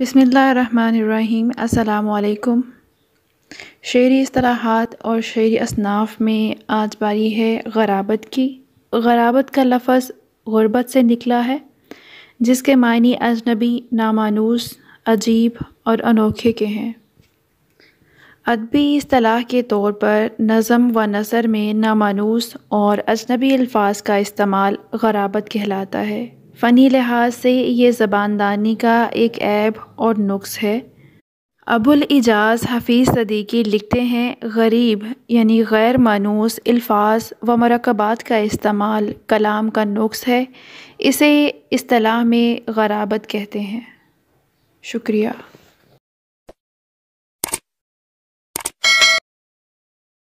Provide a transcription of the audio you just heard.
बसमीम् शेरी असलाहत और शेरी असनाफ़ में आज बारी है गराबत की गराबत का लफ्ज़ गुरबत से निकला है जिसके मानी अजनबी नामानूस अजीब और अनोखे के हैं अदबी असलाह के तौर पर नज़म व नसर में नामानूस और अजनबी अल्फाज का इस्तेमाल गराबत कहलाता है फ़नी लिहाज से ये ज़बानदानी का एक ऐब और नुक्स है अबुल इजाज़ हफीज़ सदीकी लिखते हैं गरीब यानी गैर मानूस अल्फाज व मरकबात का इस्तेमाल कलाम का नुक्स है इसे असलाह में गराबत कहते हैं शुक्रिया